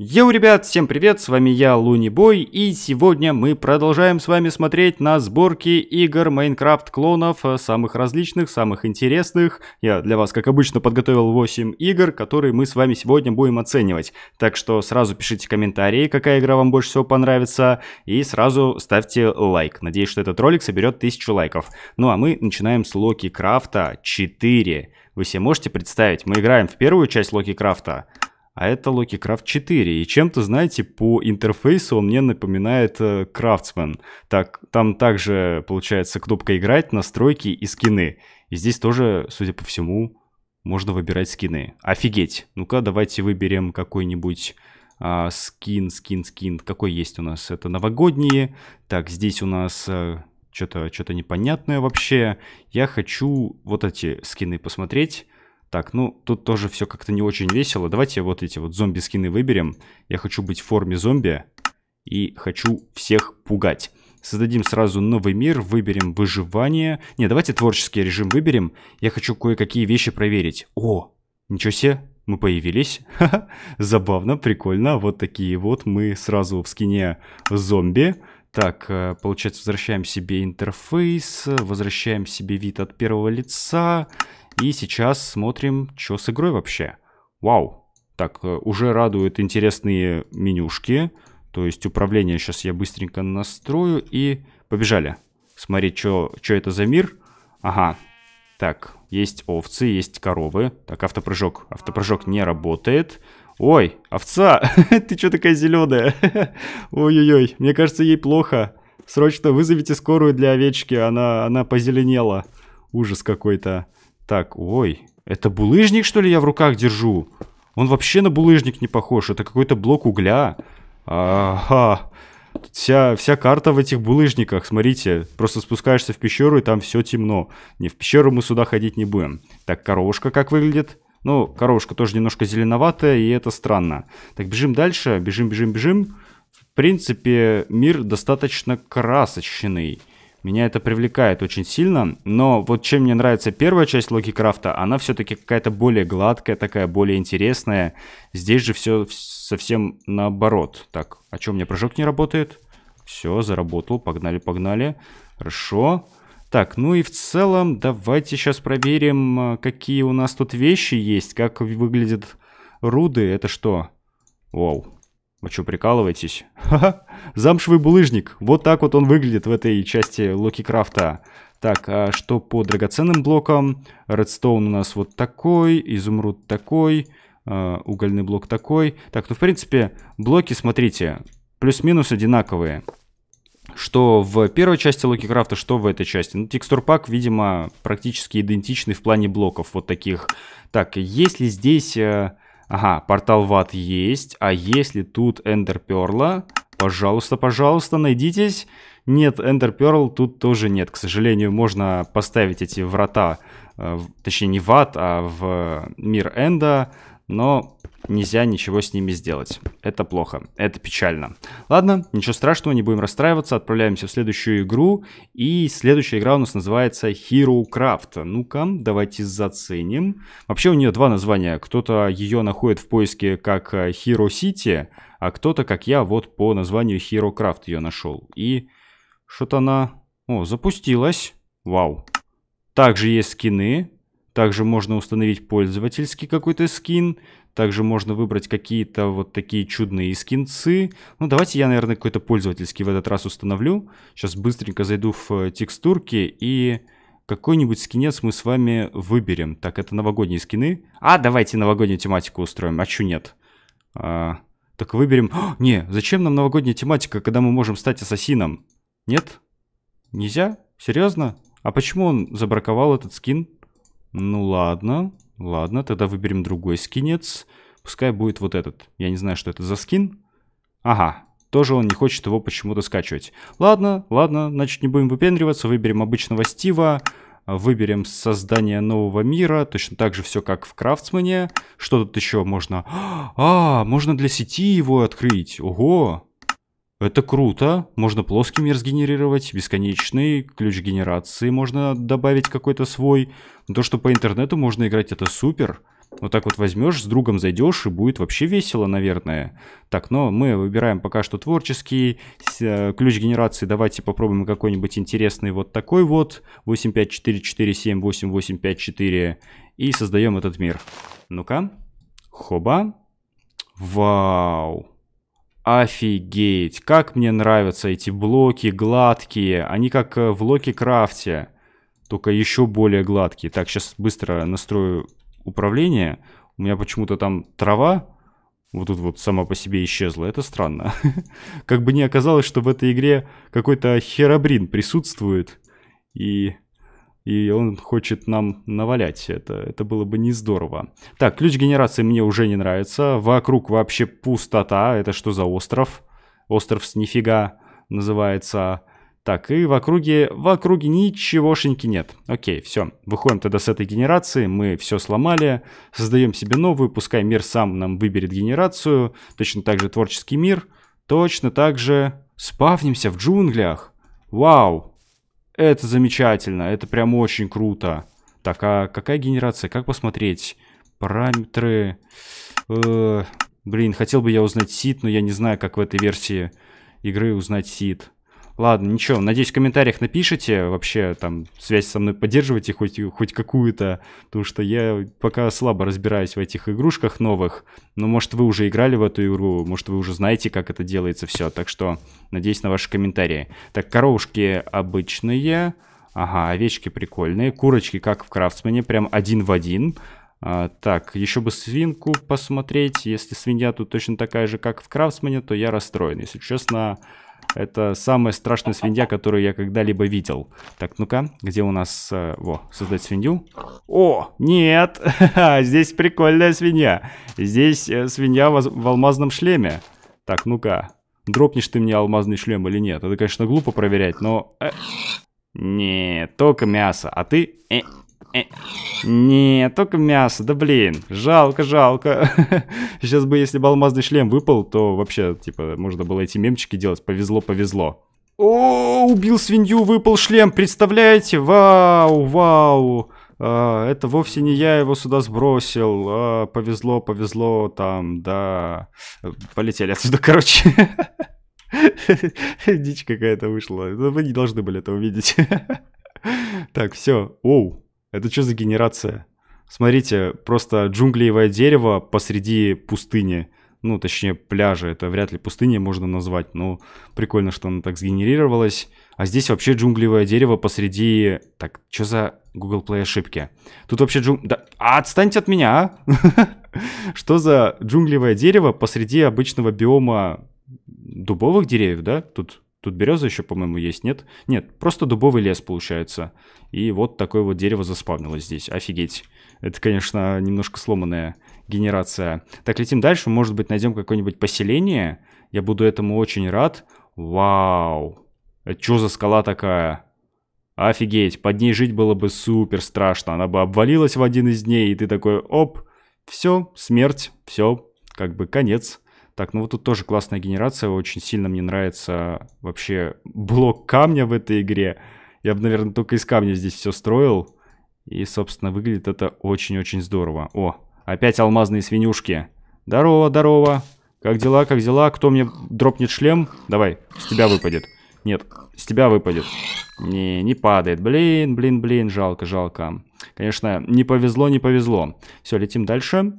Йоу, ребят, всем привет, с вами я, Луни Бой, и сегодня мы продолжаем с вами смотреть на сборки игр Майнкрафт клонов, э, самых различных, самых интересных. Я для вас, как обычно, подготовил 8 игр, которые мы с вами сегодня будем оценивать. Так что сразу пишите комментарии, какая игра вам больше всего понравится, и сразу ставьте лайк. Надеюсь, что этот ролик соберет 1000 лайков. Ну а мы начинаем с Локи Крафта 4. Вы себе можете представить, мы играем в первую часть Локи Крафта, а это Loki Craft 4. И чем-то, знаете, по интерфейсу он мне напоминает э, Craftsman. Так, там также, получается, кнопка «Играть», «Настройки» и «Скины». И здесь тоже, судя по всему, можно выбирать скины. Офигеть! Ну-ка, давайте выберем какой-нибудь а, скин, скин, скин. Какой есть у нас? Это новогодние. Так, здесь у нас а, э, что-то что непонятное вообще. Я хочу вот эти скины посмотреть. Так, ну, тут тоже все как-то не очень весело. Давайте вот эти вот зомби-скины выберем. Я хочу быть в форме зомби и хочу всех пугать. Создадим сразу новый мир, выберем выживание. Не, давайте творческий режим выберем. Я хочу кое-какие вещи проверить. О, ничего себе, мы появились. Ха-ха, забавно, прикольно. Вот такие вот мы сразу в скине зомби. Так, э, получается, возвращаем себе интерфейс, возвращаем себе вид от первого лица и сейчас смотрим, что с игрой вообще. Вау. Так, э, уже радуют интересные менюшки. То есть управление сейчас я быстренько настрою и побежали. Смотреть, что это за мир. Ага. Так, есть овцы, есть коровы. Так, автопрыжок. Автопрыжок не работает. Ой, овца, ты что такая зеленая? Ой-ой-ой, мне кажется, ей плохо. Срочно вызовите скорую для овечки, она, она позеленела. Ужас какой-то. Так, ой, это булыжник, что ли, я в руках держу? Он вообще на булыжник не похож, это какой-то блок угля. Ага. Тут вся, вся карта в этих булыжниках, смотрите. Просто спускаешься в пещеру, и там все темно. Не, в пещеру мы сюда ходить не будем. Так, коровушка как выглядит? Ну, коровушка тоже немножко зеленоватая, и это странно. Так, бежим дальше, бежим, бежим, бежим. В принципе, мир достаточно красочный. Меня это привлекает очень сильно, но вот чем мне нравится первая часть Локи Крафта, она все-таки какая-то более гладкая, такая более интересная. Здесь же все совсем наоборот. Так, а чем у меня прыжок не работает? Все, заработал, погнали, погнали. Хорошо. Так, ну и в целом давайте сейчас проверим, э, какие у нас тут вещи есть, как выглядят руды. Это что? Вау, вы что, прикалываетесь? Ха-ха, замшевый булыжник. Вот так вот он выглядит в этой части Локи Крафта. Так, а что по драгоценным блокам? Редстоун у нас вот такой, изумруд такой, а, угольный блок такой. Так, ну в принципе, блоки, смотрите, плюс-минус одинаковые. Что в первой части Локи Крафта, что в этой части. Ну, текстурпак, видимо, практически идентичный в плане блоков вот таких. Так, есть ли здесь... Э, Ага, портал в ад есть. А если тут Эндер Пожалуйста, пожалуйста, найдитесь. Нет, Эндер тут тоже нет. К сожалению, можно поставить эти врата, э, точнее не в ад, а в мир Энда. Но нельзя ничего с ними сделать. Это плохо, это печально. Ладно, ничего страшного, не будем расстраиваться, отправляемся в следующую игру. И следующая игра у нас называется Hero Craft. Ну-ка, давайте заценим. Вообще у нее два названия. Кто-то ее находит в поиске как э, Hero City, а кто-то, как я, вот по названию Hero Craft ее нашел. И что-то она... О, запустилась. Вау. Также есть скины, также можно установить пользовательский какой-то скин. Также можно выбрать какие-то вот такие чудные скинцы. Ну, давайте я, наверное, какой-то пользовательский в этот раз установлю. Сейчас быстренько зайду в э, текстурки и какой-нибудь скинец мы с вами выберем. Так, это новогодние скины. А, давайте новогоднюю тематику устроим. А чё нет? А, так выберем... О, а, не, зачем нам новогодняя тематика, когда мы можем стать ассасином? Нет? Нельзя? Серьезно? А почему он забраковал этот скин? Ну ладно. Ладно, тогда выберем другой скинец. Пускай будет вот этот. Я не знаю, что это за скин. Ага, тоже он не хочет его почему-то скачивать. Ладно, ладно, значит не будем выпендриваться. Выберем обычного Стива. Выберем создание нового мира. Точно так же все, как в Крафтсмане. Что тут еще можно? А, можно для сети его открыть. Ого! Это круто. Можно плоский мир сгенерировать, бесконечный, ключ генерации можно добавить какой-то свой. Но то, что по интернету можно играть, это супер. Вот так вот возьмешь, с другом зайдешь, и будет вообще весело, наверное. Так, но мы выбираем пока что творческий. Э, ключ генерации давайте попробуем какой-нибудь интересный вот такой вот. 854478854. И создаем этот мир. Ну-ка. Хоба. Вау. Офигеть, как мне нравятся эти блоки, гладкие. Они как э, в Локи Крафте, только еще более гладкие. Так, сейчас быстро настрою управление. У меня почему-то там трава вот тут вот сама по себе исчезла. Это странно. Как бы не оказалось, что в этой игре какой-то херабрин присутствует. И и он хочет нам навалять это. Это было бы не здорово. Так, ключ генерации мне уже не нравится. Вокруг вообще пустота. Это что за остров? Остров с нифига называется. Так, и в округе, в округе ничегошеньки нет. Окей, все, выходим тогда с этой генерации, мы все сломали, создаем себе новую, пускай мир сам нам выберет генерацию, точно так же творческий мир, точно так же спавнимся в джунглях. Вау, это замечательно, это прям очень круто. Так, а какая генерация? Как посмотреть? Параметры... Э, блин, хотел бы я узнать сид, но я не знаю, как в этой версии игры узнать сид. Ладно, ничего, надеюсь, в комментариях напишите, вообще там связь со мной поддерживайте хоть, хоть какую-то, потому что я пока слабо разбираюсь в этих игрушках новых, но ну, может вы уже играли в эту игру, может вы уже знаете, как это делается все, так что надеюсь на ваши комментарии. Так, коровушки обычные, ага, овечки прикольные, курочки как в Крафтсмене прям один в один, а, так, еще бы свинку посмотреть. Если свинья тут точно такая же, как в Крафтсмене, то я расстроен. Если честно, это самая страшная свинья, которую я когда-либо видел. Так, ну-ка, где у нас... Э, во, создать свинью. О, нет! Здесь прикольная свинья. Здесь э, свинья в, в алмазном шлеме. Так, ну-ка. Дропнешь ты мне алмазный шлем или нет? Это, конечно, глупо проверять, но... Э, не, только мясо. А ты... Э, Э, не, только мясо, да блин, жалко, жалко. Сейчас бы, если бы алмазный шлем выпал, то вообще, типа, можно было эти мемчики делать, повезло, повезло. О, убил свинью, выпал шлем, представляете? Вау, вау. А, это вовсе не я его сюда сбросил. А, повезло, повезло, там, да. Полетели отсюда, короче. Дичь какая-то вышла. Вы не должны были это увидеть. Так, все. Оу. Это что за генерация? Смотрите, просто джунглиевое дерево посреди пустыни. Ну, точнее, пляжа. Это вряд ли пустыня можно назвать. Но прикольно, что оно так сгенерировалось. А здесь вообще джунглиевое дерево посреди... Так, что за Google Play ошибки? Тут вообще джунг... Да... А отстаньте от меня, а! Что за джунглиевое дерево посреди обычного биома дубовых деревьев, да? Тут Тут береза еще, по-моему, есть, нет? Нет, просто дубовый лес получается. И вот такое вот дерево заспавнилось здесь. Офигеть. Это, конечно, немножко сломанная генерация. Так, летим дальше. Может быть, найдем какое-нибудь поселение. Я буду этому очень рад. Вау. Это что за скала такая? Офигеть. Под ней жить было бы супер страшно. Она бы обвалилась в один из дней, и ты такой, оп, все, смерть, все, как бы конец. Так, ну вот тут тоже классная генерация, очень сильно мне нравится вообще блок камня в этой игре. Я бы, наверное, только из камня здесь все строил. И, собственно, выглядит это очень-очень здорово. О, опять алмазные свинюшки. Здорово, здорово. Как дела, как дела? Кто мне дропнет шлем? Давай, с тебя выпадет. Нет, с тебя выпадет. Не, не падает. Блин, блин, блин, жалко, жалко. Конечно, не повезло, не повезло. Все, летим дальше.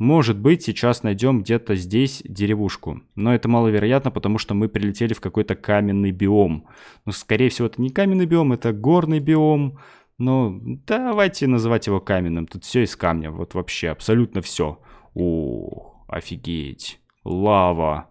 Может быть, сейчас найдем где-то здесь деревушку. Но это маловероятно, потому что мы прилетели в какой-то каменный биом. Ну, скорее всего, это не каменный биом, это горный биом. Но давайте называть его каменным. Тут все из камня. Вот вообще абсолютно все. Ух, офигеть. Лава.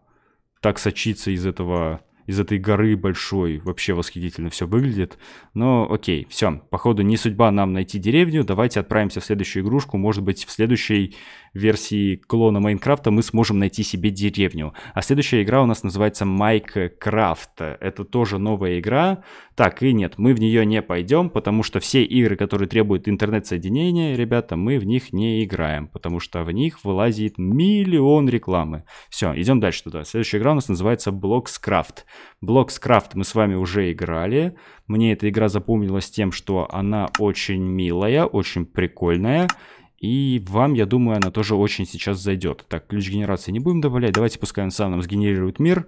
Так сочится из этого из этой горы большой. Вообще восхитительно все выглядит. Но окей, все. Походу, не судьба нам найти деревню. Давайте отправимся в следующую игрушку. Может быть, в следующей версии клона Майнкрафта мы сможем найти себе деревню. А следующая игра у нас называется Майккрафт. Это тоже новая игра. Так, и нет, мы в нее не пойдем, потому что все игры, которые требуют интернет-соединения, ребята, мы в них не играем, потому что в них вылазит миллион рекламы. Все, идем дальше туда. Следующая игра у нас называется Блокскрафт. Блокскрафт мы с вами уже играли. Мне эта игра запомнилась тем, что она очень милая, очень прикольная. И вам, я думаю, она тоже очень сейчас зайдет. Так, ключ генерации не будем добавлять. Давайте пускай он сам нам сгенерирует мир.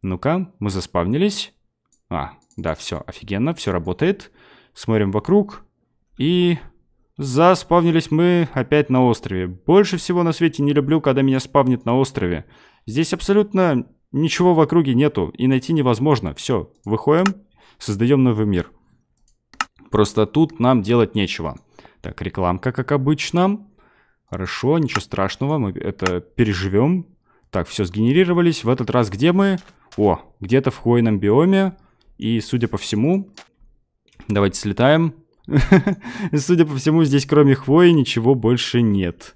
Ну-ка, мы заспавнились. А, да, все, офигенно, все работает. Смотрим вокруг. И заспавнились мы опять на острове. Больше всего на свете не люблю, когда меня спавнит на острове. Здесь абсолютно Ничего в округе нету, и найти невозможно. Все, выходим, создаем новый мир. Просто тут нам делать нечего. Так, рекламка, как обычно. Хорошо, ничего страшного, мы это переживем. Так, все, сгенерировались. В этот раз где мы? О, где-то в хвойном биоме. И, судя по всему... Давайте слетаем. Судя по всему, здесь кроме хвои ничего больше нет.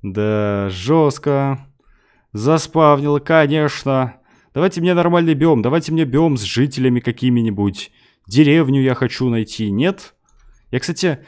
Да, жестко. Заспавнил, конечно. Давайте мне нормальный биом, давайте мне биом с жителями какими-нибудь. Деревню я хочу найти, нет? Я, кстати, э,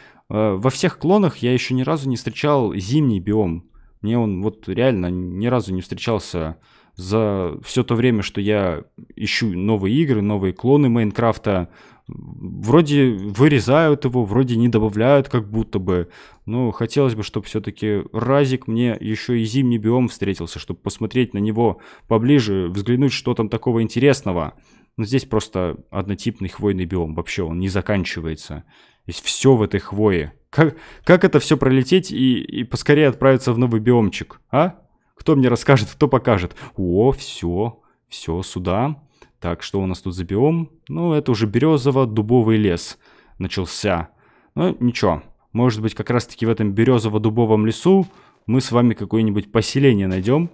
во всех клонах я еще ни разу не встречал зимний биом. Мне он вот реально ни разу не встречался за все то время, что я ищу новые игры, новые клоны Майнкрафта, вроде вырезают его, вроде не добавляют как будто бы. Ну, хотелось бы, чтобы все-таки Разик мне еще и зимний биом встретился, чтобы посмотреть на него поближе, взглянуть, что там такого интересного. Но ну, здесь просто однотипный хвойный биом. Вообще он не заканчивается. Есть все в этой хвое. Как, как это все пролететь и, и поскорее отправиться в новый биомчик, а? Кто мне расскажет, кто покажет? О, все, все, сюда. Так, что у нас тут за биом? Ну, это уже березово-дубовый лес начался. Ну ничего. Может быть, как раз-таки в этом березово-дубовом лесу мы с вами какое-нибудь поселение найдем.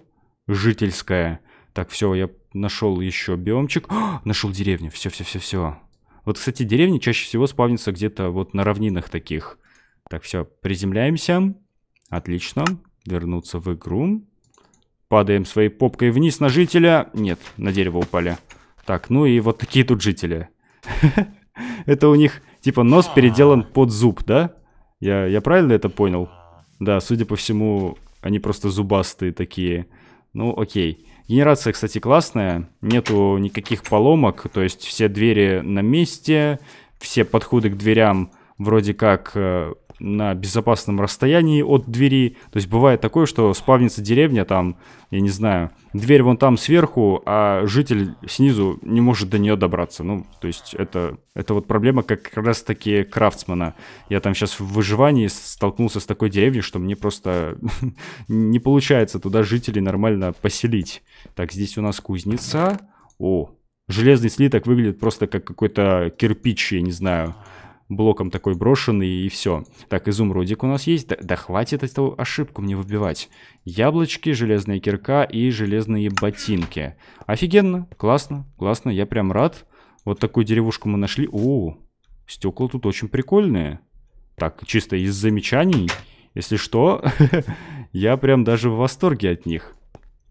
Жительское. Так, все, я нашел еще биомчик. О, а, нашел деревню. Все-все-все-все. Вот, кстати, деревни чаще всего спавнятся где-то вот на равнинах таких. Так, все, приземляемся. Отлично. Вернуться в игру. Падаем своей попкой вниз на жителя. Нет, на дерево упали. Так, ну и вот такие тут жители. Это у них, типа, нос а. переделан под зуб, да? Я, я правильно это понял? Да, судя по всему, они просто зубастые такие. Ну, окей. Генерация, кстати, классная. Нету никаких поломок. То есть все двери на месте, все подходы к дверям вроде как э, на безопасном расстоянии от двери. То есть бывает такое, что спавнится деревня, там, я не знаю, дверь вон там сверху, а житель снизу не может до нее добраться. Ну, то есть это, это вот проблема как раз-таки крафтсмена. Я там сейчас в выживании столкнулся с такой деревней, что мне просто не получается туда жителей нормально поселить. Так, здесь у нас кузница. О, железный слиток выглядит просто как какой-то кирпич, я не знаю блоком такой брошенный, и все. Так, изумрудик у нас есть. Да, да хватит эту ошибку мне выбивать. Яблочки, железная кирка и железные ботинки. Офигенно, классно, классно, я прям рад. Вот такую деревушку мы нашли. О, стекла тут очень прикольные. Так, чисто из замечаний, если что, я прям даже в восторге от них.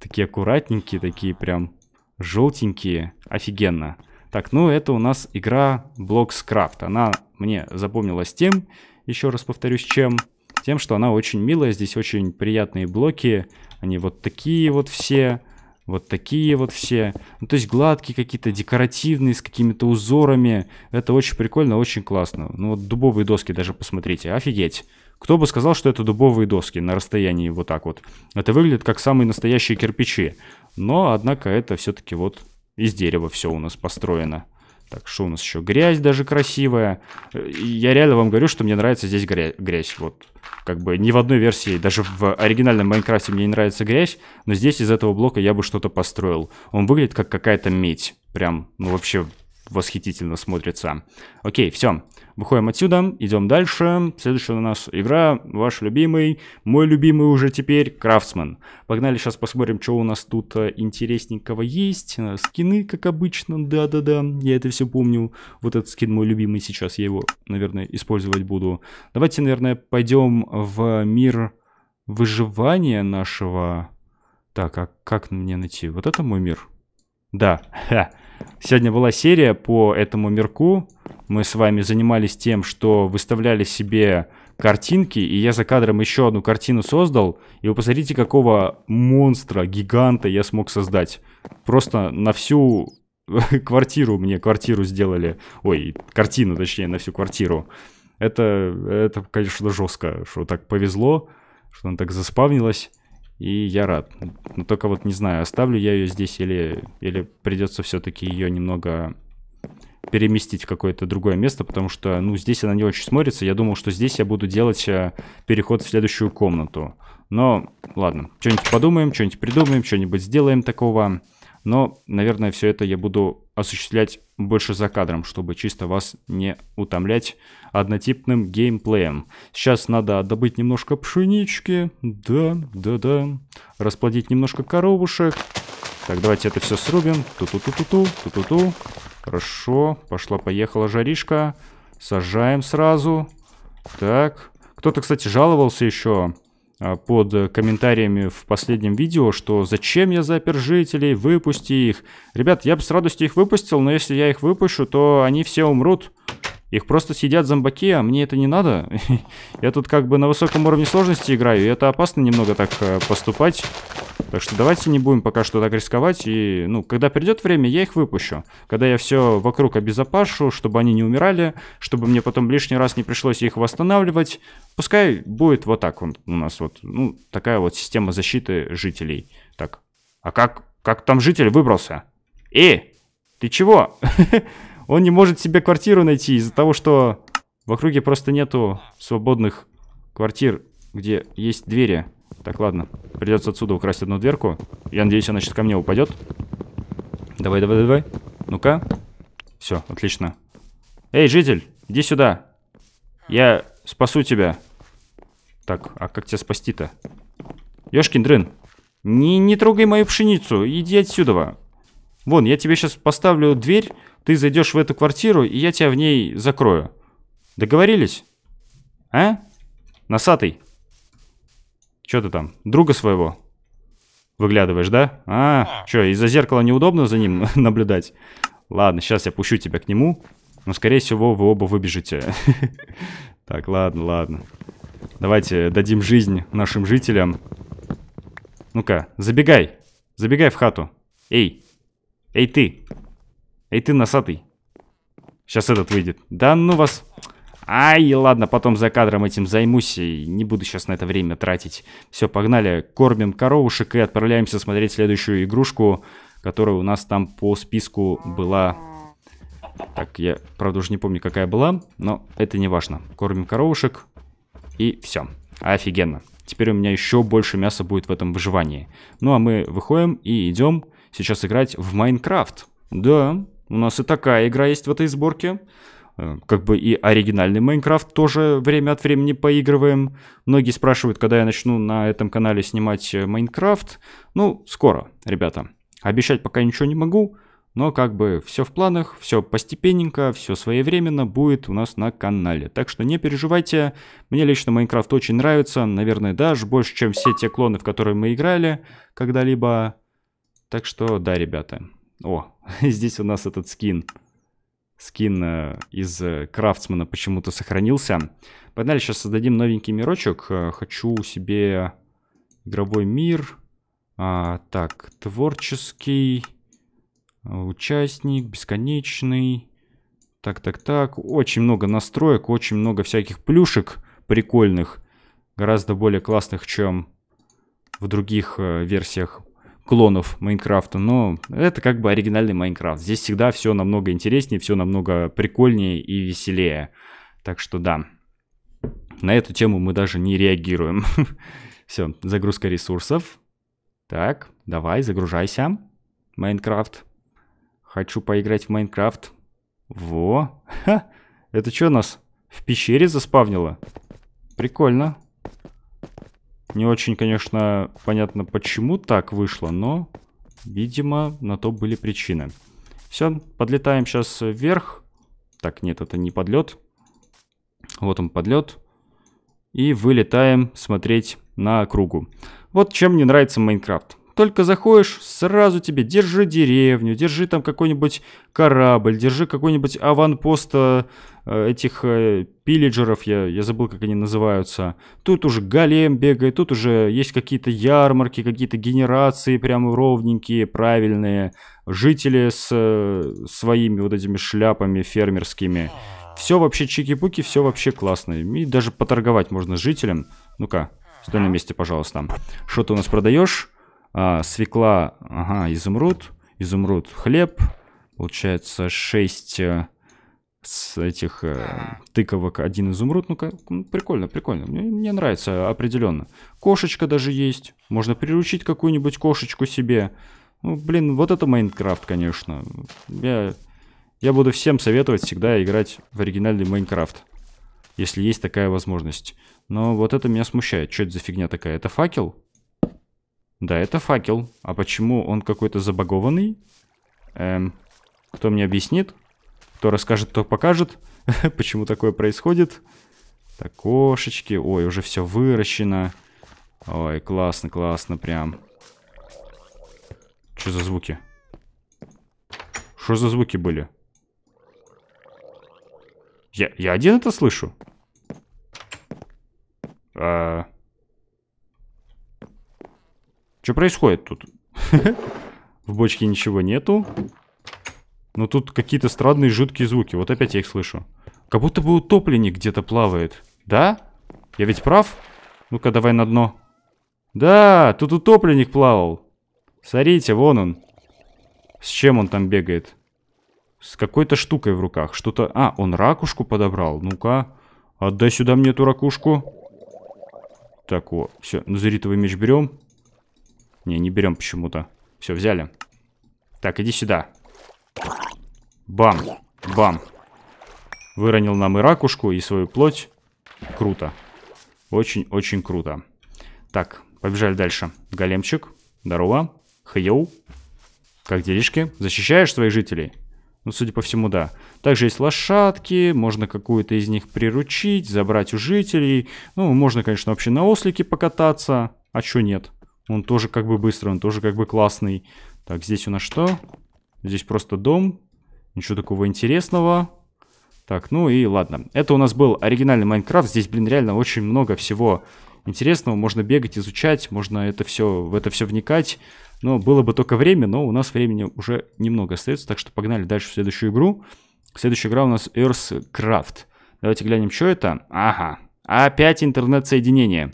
Такие аккуратненькие, такие прям желтенькие. Офигенно. Так, ну это у нас игра Blockscraft. Она мне запомнилась тем, еще раз повторюсь, чем? Тем, что она очень милая, здесь очень приятные блоки. Они вот такие вот все, вот такие вот все. Ну, то есть гладкие какие-то, декоративные, с какими-то узорами. Это очень прикольно, очень классно. Ну вот дубовые доски даже посмотрите, офигеть. Кто бы сказал, что это дубовые доски на расстоянии вот так вот. Это выглядит как самые настоящие кирпичи. Но, однако, это все-таки вот из дерева все у нас построено. Так, что у нас еще? Грязь даже красивая. Я реально вам говорю, что мне нравится здесь грязь. грязь. Вот, как бы ни в одной версии, даже в оригинальном Майнкрафте мне не нравится грязь, но здесь из этого блока я бы что-то построил. Он выглядит как какая-то медь. Прям, ну вообще восхитительно смотрится. Окей, все. Выходим отсюда, идем дальше. Следующая у нас игра, ваш любимый, мой любимый уже теперь, Крафтсмен. Погнали, сейчас посмотрим, что у нас тут э, интересненького есть. Э, скины, как обычно, да-да-да, я это все помню. Вот этот скин мой любимый сейчас, я его, наверное, использовать буду. Давайте, наверное, пойдем в мир выживания нашего... Так, а как мне найти? Вот это мой мир. Да, ха. Сегодня была серия по этому мерку. Мы с вами занимались тем, что выставляли себе картинки, и я за кадром еще одну картину создал, и вы посмотрите, какого монстра, гиганта я смог создать. Просто на всю квартиру мне квартиру сделали. Ой, картину, точнее, на всю квартиру. Это, это конечно, жестко, что так повезло, что она так заспавнилась и я рад. Но только вот не знаю, оставлю я ее здесь или, или придется все-таки ее немного переместить в какое-то другое место, потому что, ну, здесь она не очень смотрится. Я думал, что здесь я буду делать э, переход в следующую комнату. Но, ладно, что-нибудь подумаем, что-нибудь придумаем, что-нибудь сделаем такого. Но, наверное, все это я буду осуществлять больше за кадром, чтобы чисто вас не утомлять однотипным геймплеем. Сейчас надо добыть немножко пшенички, да, да, да, расплодить немножко коровушек. Так, давайте это все срубим. Ту-ту-ту-ту-ту, ту-ту-ту. Хорошо, пошла-поехала жаришка. Сажаем сразу. Так, кто-то, кстати, жаловался еще Э, под комментариями в последнем видео, что зачем я запер жителей, выпусти их. Ребят, я бы с радостью их выпустил, но если я их выпущу, то они все умрут. Их просто сидят зомбаки, а мне это не надо. Я тут как бы на высоком уровне сложности играю, и это опасно немного так э, поступать. Так что давайте не будем пока что так рисковать. И, ну, когда придет время, я их выпущу. Когда я все вокруг обезопашу, чтобы они не умирали, чтобы мне потом лишний раз не пришлось их восстанавливать. Пускай будет вот так вот у нас вот, ну, такая вот система защиты жителей. Так, а как, как там житель выбрался? Эй, ты чего? Он не может себе квартиру найти из-за того, что в округе просто нету свободных квартир, где есть двери. Так, ладно. Придется отсюда украсть одну дверку. Я надеюсь, она сейчас ко мне упадет. Давай, давай, давай. Ну-ка. Все, отлично. Эй, житель, иди сюда. Я спасу тебя. Так, а как тебя спасти-то? Ёшкин дрын, не, не трогай мою пшеницу, иди отсюда. Вон, я тебе сейчас поставлю дверь, ты зайдешь в эту квартиру, и я тебя в ней закрою. Договорились? А? Носатый? Чё ты там? Друга своего? Выглядываешь, да? А, что из-за зеркала неудобно за ним наблюдать? Ладно, сейчас я пущу тебя к нему. Но, скорее всего, вы оба выбежите. Так, ладно, ладно. Давайте дадим жизнь нашим жителям. Ну-ка, забегай. Забегай в хату. Эй. Эй, ты. Эй, ты носатый. Сейчас этот выйдет. Да ну вас... Ай, ладно, потом за кадром этим займусь и не буду сейчас на это время тратить. Все, погнали, кормим коровушек и отправляемся смотреть следующую игрушку, которая у нас там по списку была... Так, я, правда, уже не помню, какая была, но это не важно. Кормим коровушек и все. Офигенно. Теперь у меня еще больше мяса будет в этом выживании. Ну а мы выходим и идем сейчас играть в Майнкрафт. Да, у нас и такая игра есть в этой сборке. Э, как бы и оригинальный Майнкрафт тоже время от времени поигрываем. Многие спрашивают, когда я начну на этом канале снимать э, Майнкрафт. Ну, скоро, ребята. Обещать пока ничего не могу, но как бы все в планах, все постепенненько, все своевременно будет у нас на канале. Так что не переживайте, мне лично Майнкрафт очень нравится, наверное, даже больше, чем все те клоны, в которые мы играли когда-либо. Так что да, ребята. О, здесь у нас этот скин. Скин э, из крафтсмена э, почему-то сохранился. Погнали, сейчас создадим новенький мирочек. Э, хочу себе игровой мир. А, так, творческий, участник, бесконечный. Так, так, так. Очень много настроек, очень много всяких плюшек прикольных. Гораздо более классных, чем в других версиях клонов Майнкрафта, но это как бы оригинальный Майнкрафт. Здесь всегда все намного интереснее, все намного прикольнее и веселее. Так что да, на эту тему мы даже не реагируем. Все, загрузка ресурсов. Так, давай, загружайся. Майнкрафт. Хочу поиграть в Майнкрафт. Во. Ха. Это что нас в пещере заспавнило? Прикольно. Не очень, конечно, понятно, почему так вышло, но, видимо, на то были причины. Все, подлетаем сейчас вверх. Так, нет, это не подлет. Вот он подлет. И вылетаем смотреть на кругу. Вот чем мне нравится Майнкрафт только заходишь, сразу тебе держи деревню, держи там какой-нибудь корабль, держи какой-нибудь аванпост э, этих э, пилледжеров, я, я забыл, как они называются. Тут уже голем бегает, тут уже есть какие-то ярмарки, какие-то генерации прям ровненькие, правильные. Жители с э, своими вот этими шляпами фермерскими. Все вообще чики-пуки, все вообще классно. И даже поторговать можно с жителем. Ну-ка, стой на месте, пожалуйста. Что ты у нас продаешь? А, свекла, ага, изумруд. Изумруд, хлеб. Получается 6 э, с этих э, тыковок один изумруд. Ну-ка, прикольно, прикольно. Мне, мне нравится определенно. Кошечка даже есть. Можно приручить какую-нибудь кошечку себе. Ну, блин, вот это Майнкрафт, конечно. Я, я буду всем советовать всегда играть в оригинальный Майнкрафт. Если есть такая возможность. Но вот это меня смущает. Что это за фигня такая? Это факел? Да, это факел. А почему он какой-то забагованный? Эм, кто мне объяснит? Кто расскажет, кто покажет? почему такое происходит? Так, кошечки. Ой, уже все выращено. Ой, классно, классно прям. Что за звуки? Что за звуки были? Я, я один это слышу? А... Что происходит тут? В бочке ничего нету. Но тут какие-то странные жуткие звуки. Вот опять я их слышу. Как будто бы утопленник где-то плавает. Да? Я ведь прав? Ну-ка, давай на дно. Да, тут утопленник плавал. Смотрите, вон он. С чем он там бегает? С какой-то штукой в руках. Что-то... А, он ракушку подобрал. Ну-ка, отдай сюда мне эту ракушку. Так, о, все, назаритовый меч берем. Не, не берем почему-то. Все, взяли. Так, иди сюда. Бам, бам. Выронил нам и ракушку, и свою плоть. Круто. Очень-очень круто. Так, побежали дальше. Големчик, здорово. Хьоу. Как делишки? Защищаешь своих жителей? Ну, судя по всему, да. Также есть лошадки, можно какую-то из них приручить, забрать у жителей. Ну, можно, конечно, вообще на ослике покататься. А чё нет? Он тоже как бы быстрый, он тоже как бы классный. Так, здесь у нас что? Здесь просто дом. Ничего такого интересного. Так, ну и ладно. Это у нас был оригинальный Майнкрафт. Здесь, блин, реально очень много всего интересного. Можно бегать, изучать, можно это все, в это все вникать. Но было бы только время, но у нас времени уже немного остается. Так что погнали дальше в следующую игру. Следующая игра у нас Earthcraft. Давайте глянем, что это. Ага, опять интернет-соединение.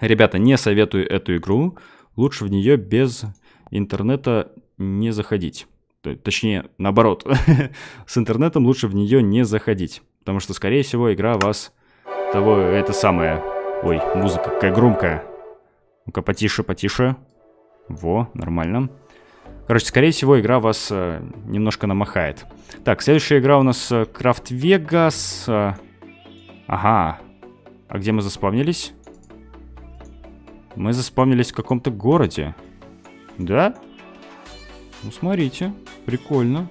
Ребята, не советую эту игру. Лучше в нее без интернета не заходить. Точнее, наоборот. С интернетом лучше в нее не заходить. Потому что, скорее всего, игра вас того... Это самое... Ой, музыка какая громкая. Ну-ка, потише, потише. Во, нормально. Короче, скорее всего, игра вас э, немножко намахает. Так, следующая игра у нас Крафт э, Вегас. Э, ага. А где мы заспавнились? Мы заспомнились в каком-то городе. Да? Ну, смотрите. Прикольно.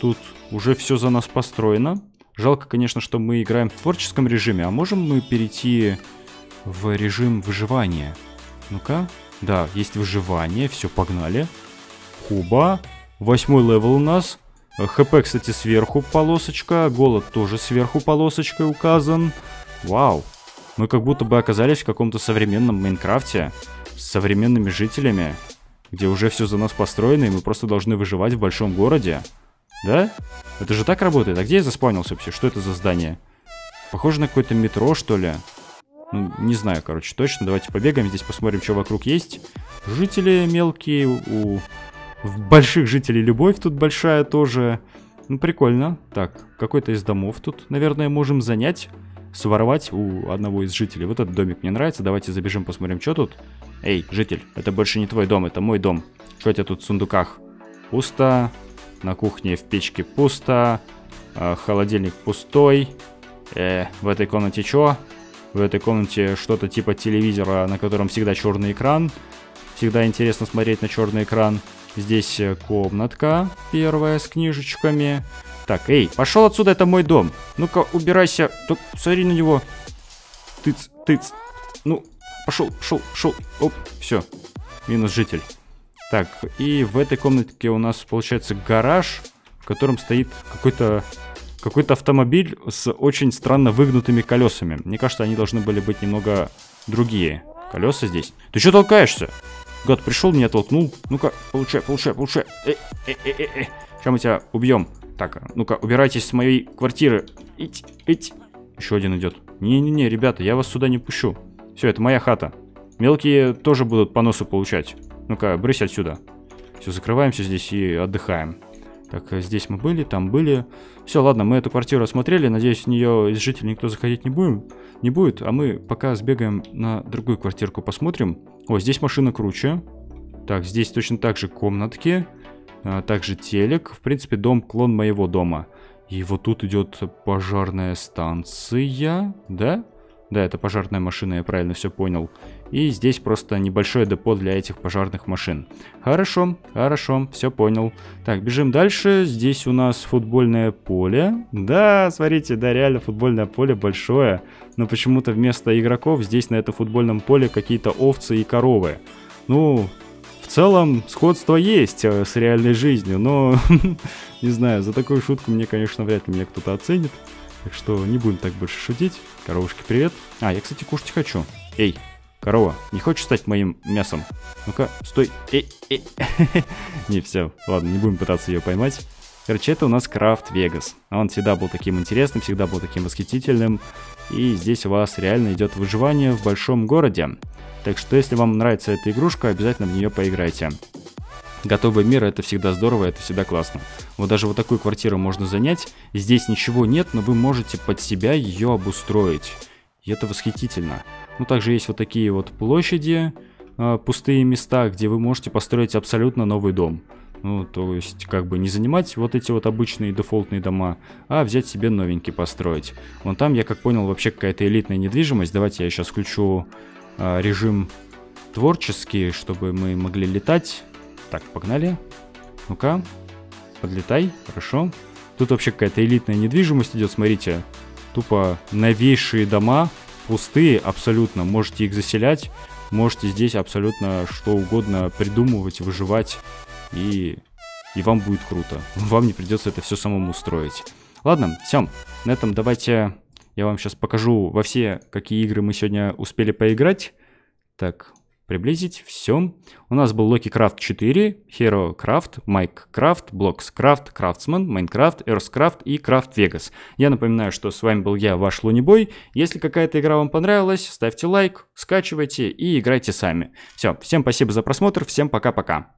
Тут уже все за нас построено. Жалко, конечно, что мы играем в творческом режиме. А можем мы перейти в режим выживания? Ну-ка. Да, есть выживание. Все, погнали. Куба. Восьмой левел у нас. ХП, кстати, сверху полосочка. Голод тоже сверху полосочкой указан. Вау мы как будто бы оказались в каком-то современном Майнкрафте с современными жителями, где уже все за нас построено, и мы просто должны выживать в большом городе. Да? Это же так работает. А где я заспанился вообще? Что это за здание? Похоже на какое-то метро, что ли? Ну, не знаю, короче, точно. Давайте побегаем здесь, посмотрим, что вокруг есть. Жители мелкие, у в больших жителей любовь тут большая тоже. Ну, прикольно. Так, какой-то из домов тут, наверное, можем занять своровать у одного из жителей. Вот этот домик мне нравится, давайте забежим, посмотрим, что тут. Эй, житель, это больше не твой дом, это мой дом. Что у тебя тут в сундуках? Пусто. На кухне в печке пусто. Э, холодильник пустой. Э, в этой комнате что? В этой комнате что-то типа телевизора, на котором всегда черный экран. Всегда интересно смотреть на черный экран. Здесь э, комнатка первая с книжечками. Так, эй, пошел отсюда, это мой дом. Ну-ка, убирайся. Тут, смотри на него. Тыц, тыц. Ну, пошел, пошел, пошел. Оп, все. Минус житель. Так, и в этой комнатке у нас получается гараж, в котором стоит какой-то какой-то автомобиль с очень странно выгнутыми колесами. Мне кажется, они должны были быть немного другие. Колеса здесь. Ты что толкаешься? Гад пришел, меня толкнул. Ну-ка, получай, получай, получай. Э, э, э, э, э. Сейчас мы тебя убьем. Так, ну-ка, убирайтесь с моей квартиры. Ить, ить. Еще один идет. Не-не-не, ребята, я вас сюда не пущу. Все, это моя хата. Мелкие тоже будут по носу получать. Ну-ка, брысь отсюда. Все, закрываемся здесь и отдыхаем. Так, здесь мы были, там были. Все, ладно, мы эту квартиру осмотрели. Надеюсь, в нее из жителей никто заходить не будем. Не будет, а мы пока сбегаем на другую квартирку, посмотрим. О, здесь машина круче. Так, здесь точно так же комнатки. А, также телек. В принципе, дом клон моего дома. И вот тут идет пожарная станция, да? Да, это пожарная машина, я правильно все понял. И здесь просто небольшое депо для этих пожарных машин. Хорошо, хорошо, все понял. Так, бежим дальше. Здесь у нас футбольное поле. Да, смотрите, да, реально футбольное поле большое. Но почему-то вместо игроков здесь на этом футбольном поле какие-то овцы и коровы. Ну, целом сходство есть э, с реальной жизнью, но не знаю, за такую шутку мне, конечно, вряд ли меня кто-то оценит. Так что не будем так больше шутить. Коровушки, привет. А, я, кстати, кушать хочу. Эй, корова, не хочешь стать моим мясом? Ну-ка, стой. Эй, эй. не, все. Ладно, не будем пытаться ее поймать. Короче, это у нас Крафт Вегас. Он всегда был таким интересным, всегда был таким восхитительным и здесь у вас реально идет выживание в большом городе. Так что если вам нравится эта игрушка, обязательно в нее поиграйте. Готовый мир это всегда здорово, это всегда классно. Вот даже вот такую квартиру можно занять, здесь ничего нет, но вы можете под себя ее обустроить. И это восхитительно. Ну также есть вот такие вот площади, а, пустые места, где вы можете построить абсолютно новый дом. Ну, то есть, как бы не занимать вот эти вот обычные дефолтные дома, а взять себе новенький построить. Вон там, я как понял, вообще какая-то элитная недвижимость. Давайте я сейчас включу э, режим творческий, чтобы мы могли летать. Так, погнали. Ну-ка, подлетай, хорошо. Тут вообще какая-то элитная недвижимость идет, смотрите. Тупо новейшие дома, пустые абсолютно, можете их заселять, можете здесь абсолютно что угодно придумывать, выживать и, и вам будет круто. Вам не придется это все самому устроить. Ладно, все, на этом давайте я вам сейчас покажу во все, какие игры мы сегодня успели поиграть. Так, приблизить, все. У нас был Loki Craft 4, Hero Craft, Mike Craft, Blocks Craft, Craftsman, Minecraft, Earth Craft и Craft Vegas. Я напоминаю, что с вами был я, ваш Лунибой. Если какая-то игра вам понравилась, ставьте лайк, скачивайте и играйте сами. Все, всем спасибо за просмотр, всем пока-пока.